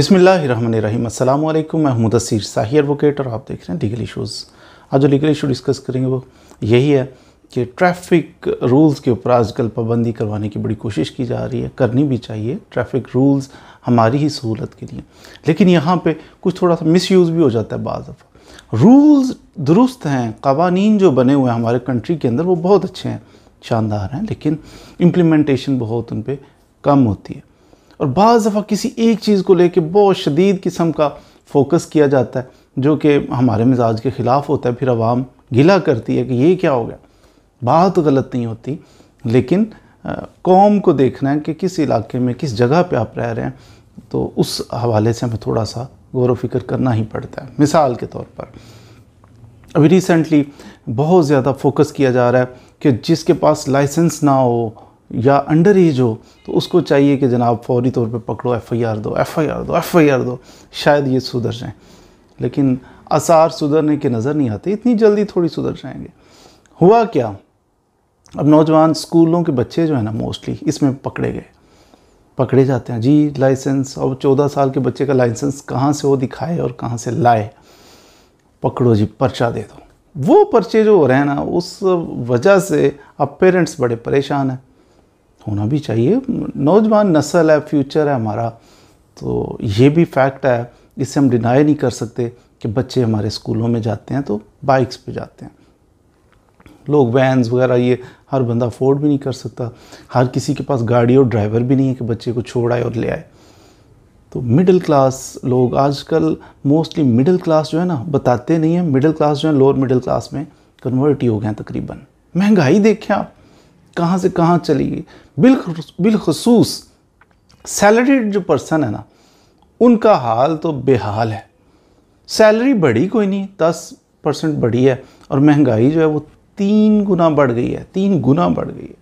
बिसमीम्स अल्लाम मैं मुदसर साही एडवोकेट और आप देख रहे हैं लीगल इशूज़ आज जो लीगल इशू डिस्कस करेंगे वो यही है कि ट्रैफिक रूल्स के ऊपर आजकल पाबंदी करवाने की बड़ी कोशिश की जा रही है करनी भी चाहिए ट्रैफिक रूल्स हमारी ही सहूलत के लिए लेकिन यहाँ पे कुछ थोड़ा सा मिसयूज़ भी हो जाता है बाज़ दफ़ा रूल्स दुरुस्त हैं कवानीन जो बने हुए हैं हमारे कंट्री के अंदर वो बहुत अच्छे हैं शानदार हैं लेकिन इम्प्लीमेंटेशन बहुत उन पर कम होती है और बज़ दफ़ा किसी एक चीज़ को लेके बहुत शदीद किस्म का फोकस किया जाता है जो कि हमारे मिजाज के ख़िलाफ़ होता है फिर आवाम गिला करती है कि ये क्या हो गया बात तो गलत नहीं होती लेकिन कौम को देखना है कि किस इलाके में किस जगह पे आप रह रहे हैं तो उस हवाले से हमें थोड़ा सा गौर वफ़िक्र करना ही पड़ता है मिसाल के तौर पर अभी रिसेंटली बहुत ज़्यादा फोकस किया जा रहा है कि जिसके पास लाइसेंस ना हो या अंडर एज हो तो उसको चाहिए कि जनाब फौरी तौर पे पकड़ो एफआईआर दो एफआईआर दो एफआईआर दो शायद ये सुधर जाएँ लेकिन आसार सुधरने के नज़र नहीं आते इतनी जल्दी थोड़ी सुधर जाएंगे हुआ क्या अब नौजवान स्कूलों के बच्चे जो है ना मोस्टली इसमें पकड़े गए पकड़े जाते हैं जी लाइसेंस और चौदह साल के बच्चे का लाइसेंस कहाँ से वो दिखाए और कहाँ से लाए पकड़ो जी पर्चा दे दो वो पर्चे जो हो रहे हैं ना उस वजह से अब पेरेंट्स बड़े परेशान हैं होना भी चाहिए नौजवान नस्ल है फ्यूचर है हमारा तो ये भी फैक्ट है इसे हम डिनाई नहीं कर सकते कि बच्चे हमारे स्कूलों में जाते हैं तो बाइक्स पे जाते हैं लोग वैन्स वगैरह ये हर बंदा अफोर्ड भी नहीं कर सकता हर किसी के पास गाड़ी और ड्राइवर भी नहीं है कि बच्चे को छोड़ आए और ले आए तो मिडिल क्लास लोग आजकल मोस्टली मिडिल क्लास जो है ना बताते नहीं हैं मिडिल क्लास जो है लोअर मिडिल क्लास में कन्वर्ट ही हो गए हैं तकरीबन महंगाई देखें आप कहाँ से कहाँ चली गई बिल बिलखसूस सैलरीड जो पर्सन है ना उनका हाल तो बेहाल है सैलरी बढ़ी कोई नहीं दस परसेंट बढ़ी है और महंगाई जो है वो तीन गुना बढ़ गई है तीन गुना बढ़ गई है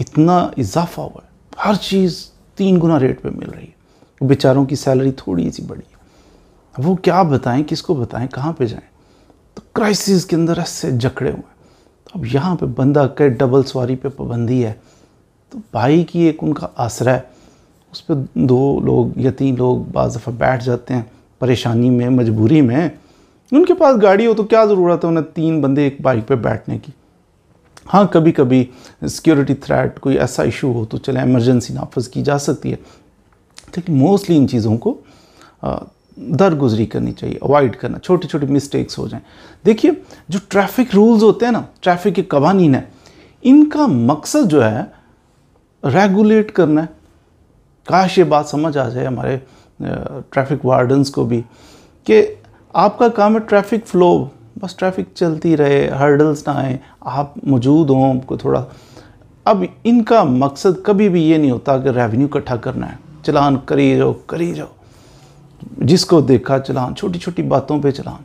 इतना इजाफा हुआ है हर चीज़ तीन गुना रेट पे मिल रही है बेचारों की सैलरी थोड़ी सी बढ़ी है वो क्या बताएं किसको बताएं कहाँ पे जाएं तो क्राइसिस के अंदर ऐसे जकड़े हुए हैं अब यहाँ पे बंदा के डबल सवारी पे पाबंदी है तो भाई की एक उनका आसरा है उस पर दो लोग या तीन लोग बज दफ़ा बैठ जाते हैं परेशानी में मजबूरी में उनके पास गाड़ी हो तो क्या ज़रूरत है उन्हें तीन बंदे एक बाइक पे बैठने की हाँ कभी कभी सिक्योरिटी थ्रेट कोई ऐसा इशू हो तो चले एमरजेंसी नाफज की जा सकती है लेकिन मोस्टली इन चीज़ों को दरगुजरी करनी चाहिए अवॉइड करना छोटे छोटे मिस्टेक्स हो जाएं देखिए जो ट्रैफिक रूल्स होते हैं ना ट्रैफिक के कवानीन है इनका मकसद जो है रेगुलेट करना है काश ये बात समझ आ जाए हमारे ट्रैफिक वार्डन्स को भी कि आपका काम है ट्रैफिक फ्लो बस ट्रैफिक चलती रहे हर्डल्स ना आए आप मौजूद हों आपको थोड़ा अब इनका मकसद कभी भी ये नहीं होता कि रेवेन्यू इकट्ठा करना है चलान करी जाओ करी जाओ जिसको देखा चलान छोटी छोटी बातों पे चलान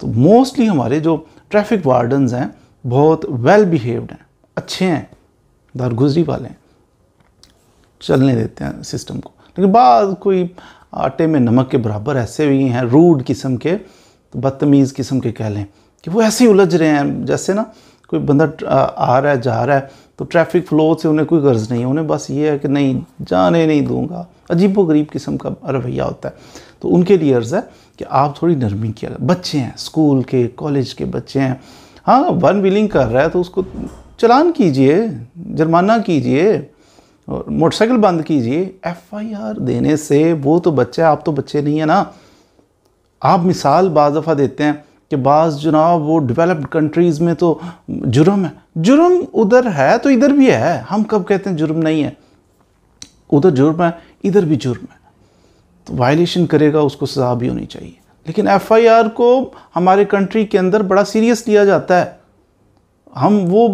तो मोस्टली हमारे जो ट्रैफिक वार्डन्स हैं बहुत वेल बिहेव्ड हैं अच्छे हैं दारगुजरी वाले हैं चलने देते हैं सिस्टम को लेकिन बाद कोई आटे में नमक के बराबर ऐसे भी हैं रूड किस्म के तो बदतमीज़ किस्म के कह लें कि वो ऐसे ही उलझ रहे हैं जैसे ना कोई बंदा आ रहा है जा रहा है तो ट्रैफिक फ्लो से उन्हें कोई गर्ज नहीं है उन्हें बस ये है कि नहीं जाने नहीं दूंगा अजीब व गरीब किस्म का रवैया होता है तो उनके लिए अर्ज़ है कि आप थोड़ी नरमी किया बच्चे हैं स्कूल के कॉलेज के बच्चे हैं हाँ वन व्हीलिंग कर रहा है तो उसको चलान कीजिए जुर्माना कीजिए और मोटरसाइकिल बंद कीजिए एफआईआर देने से वो तो बच्चा आप तो बच्चे नहीं है ना आप मिसाल बज दफ़ा देते हैं कि बाज़ जनाब वो डेवलप्ड कंट्रीज़ में तो जुर्म है जुर्म उधर है तो इधर भी है हम कब कहते हैं जुर्म नहीं है उधर जुर्म है इधर भी जुर्म है तो वायलेशन करेगा उसको सज़ा भी होनी चाहिए लेकिन एफआईआर को हमारे कंट्री के अंदर बड़ा सीरियस लिया जाता है हम वो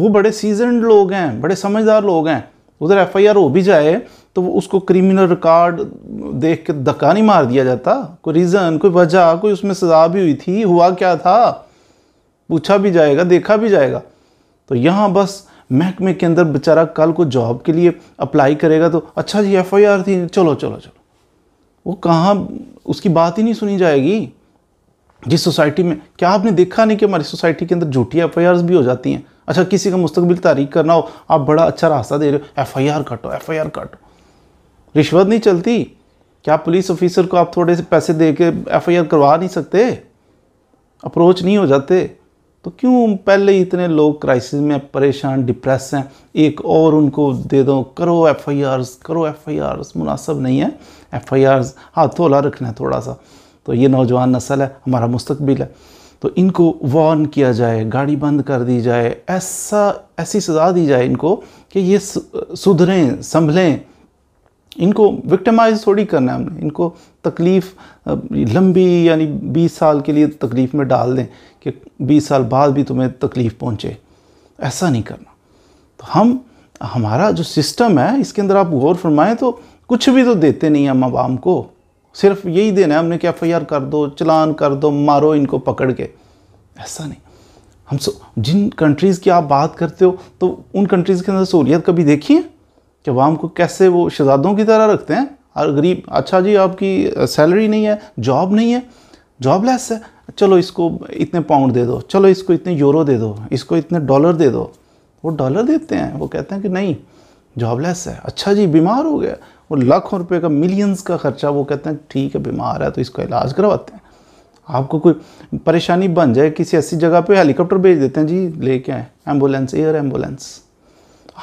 वो बड़े सीजन लोग हैं बड़े समझदार लोग हैं उधर एफआईआर हो भी जाए तो उसको क्रिमिनल रिकॉर्ड देख के धक्का नहीं मार दिया जाता कोई रीज़न कोई वजह कोई उसमें सज़ा भी हुई थी हुआ क्या था पूछा भी जाएगा देखा भी जाएगा तो यहाँ बस महकमे के अंदर बेचारा कल को जॉब के लिए अप्लाई करेगा तो अच्छा जी एफ थी चलो चलो चलो वो कहाँ उसकी बात ही नहीं सुनी जाएगी जिस सोसाइटी में क्या आपने देखा नहीं कि हमारी सोसाइटी के अंदर झूठी एफ भी हो जाती हैं अच्छा किसी का मुस्तबिल तारीख करना हो आप बड़ा अच्छा रास्ता दे रहे हो एफ आई आर काटो एफ आई आर काटो रिश्वत नहीं चलती क्या पुलिस ऑफिसर को आप थोड़े से पैसे दे के एफ आई आर करवा नहीं सकते अप्रोच नहीं हो जाते तो क्यों पहले ही इतने लोग क्राइसिस में परेशान डिप्रेस हैं एक और उनको दे दो करो एफ आई आर्स करो एफ आई आर्स मुनासब नहीं है एफ आई आर्स हाथ धोला रखना है थोड़ा सा तो ये नौजवान नस्ल है हमारा मुस्तबिल है तो इनको वार्न किया जाए गाड़ी बंद कर दी जाए ऐसा ऐसी सज़ा दी जाए इनको कि ये सुधरें संभलें इनको विक्टिमाइज थोड़ी करना है हमने इनको तकलीफ़ लंबी यानी 20 साल के लिए तकलीफ़ में डाल दें कि 20 साल बाद भी तुम्हें तकलीफ़ पहुंचे ऐसा नहीं करना तो हम हमारा जो सिस्टम है इसके अंदर आप गौर फरमाएं तो कुछ भी तो देते नहीं हम आवाम को सिर्फ यही देना है हमने कि एफ कर दो चलान कर दो मारो इनको पकड़ के ऐसा नहीं हम जिन कंट्रीज़ की आप बात करते हो तो उन कंट्रीज़ के अंदर सहूलियत कभी देखी है कि अवाम को कैसे वो शहजादों की तरह रखते हैं और गरीब अच्छा जी आपकी सैलरी नहीं है जॉब नहीं है जॉब लेस है चलो इसको इतने पाउंड दे दो चलो इसको इतने यूरो दे दो इसको इतने डॉलर दे दो वो डॉलर देते हैं वो कहते हैं कि नहीं जॉब लेस है अच्छा जी बीमार हो गया वो लाखों रुपए का मिलियंस का खर्चा वो कहते हैं ठीक है बीमार है तो इसका इलाज करवाते हैं आपको कोई परेशानी बन जाए किसी ऐसी जगह पे हेलीकॉप्टर भेज देते हैं जी लेके आए एम्बुलेंस एयर एम्बुलेंस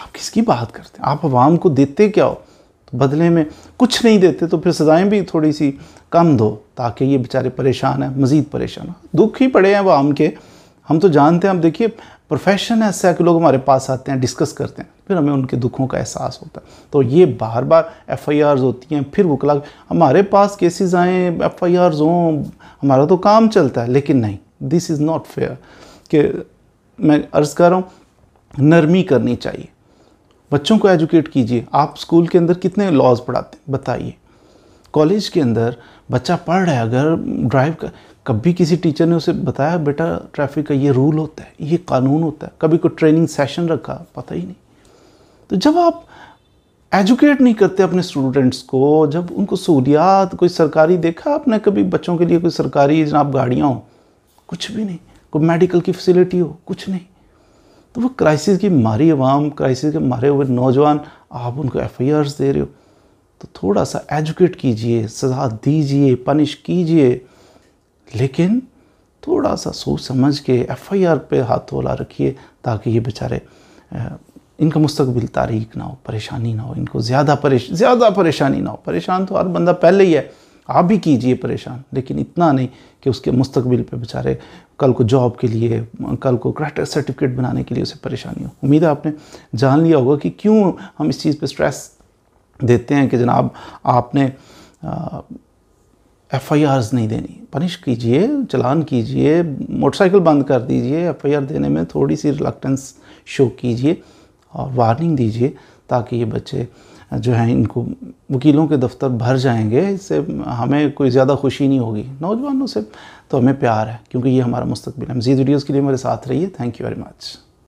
आप किसकी बात करते हैं आप आवाम को देते क्या हो तो बदले में कुछ नहीं देते तो फिर सज़ाएँ भी थोड़ी सी कम दो ताकि ये बेचारे परेशान हैं मज़ीद परेशान हैं दुख ही पड़े हैं आवाम के हम तो जानते हैं हम देखिए प्रोफेशन ऐसा है कि लोग हमारे पास आते हैं डिस्कस करते हैं फिर हमें उनके दुखों का एहसास होता है तो ये बार बार एफ़ आई आर होती हैं फिर वकला हमारे पास केसेस आएँ एफ़ आई आर्स हों हमारा तो काम चलता है लेकिन नहीं दिस इज़ नॉट फेयर कि मैं अर्ज़ कर रहा हूँ नरमी करनी चाहिए बच्चों को एजुकेट कीजिए आप स्कूल के अंदर कितने लॉज पढ़ाते हैं बताइए कॉलेज के अंदर बच्चा पढ़ रहा है अगर ड्राइव का कभी किसी टीचर ने उसे बताया बेटा ट्रैफिक का ये रूल होता है ये कानून होता है कभी कोई ट्रेनिंग सेशन रखा पता ही नहीं तो जब आप एजुकेट नहीं करते अपने स्टूडेंट्स को जब उनको सहूलियात कोई सरकारी देखा आपने कभी बच्चों के लिए कोई सरकारी जनाब गाड़ियाँ हो कुछ भी नहीं कोई मेडिकल की फैसिलिटी हो कुछ नहीं तो वो क्राइसिस की मारी आवाम क्राइसिस के मारे हुए नौजवान आप उनको एफ दे रहे हो तो थोड़ा सा एजुकेट कीजिए सजा दीजिए पनिश कीजिए लेकिन थोड़ा सा सोच समझ के एफ आई आर पर हाथ वाला रखिए ताकि ये बेचारे इनका मुस्तबिल तारीख ना हो परेशानी ना हो इनको ज़्यादा परेश ज़्यादा परेशानी ना हो परेशान तो हर बंदा पहले ही है आप भी कीजिए परेशान लेकिन इतना नहीं कि उसके मुस्तबिल पे बेचारे कल को जॉब के लिए कल को क्रेडिट सर्टिफिकेट बनाने के लिए उसे परेशानी हो उम्मीद है आपने जान लिया होगा कि क्यों हम इस चीज़ पर स्ट्रेस देते हैं कि जनाब आपने एफ़ आई नहीं देनी पनिश कीजिए चलान कीजिए मोटरसाइकिल बंद कर दीजिए एफ़ आई आर देने में थोड़ी सी रिलकटेंस शो कीजिए और वार्निंग दीजिए ताकि ये बच्चे जो है इनको वकीलों के दफ्तर भर जाएंगे इससे हमें कोई ज़्यादा खुशी नहीं होगी नौजवानों से तो हमें प्यार है क्योंकि ये हमारा मुस्तबिल है मजीद वीडियोज़ के लिए हमारे साथ रहिए थैंक यू वेरी मच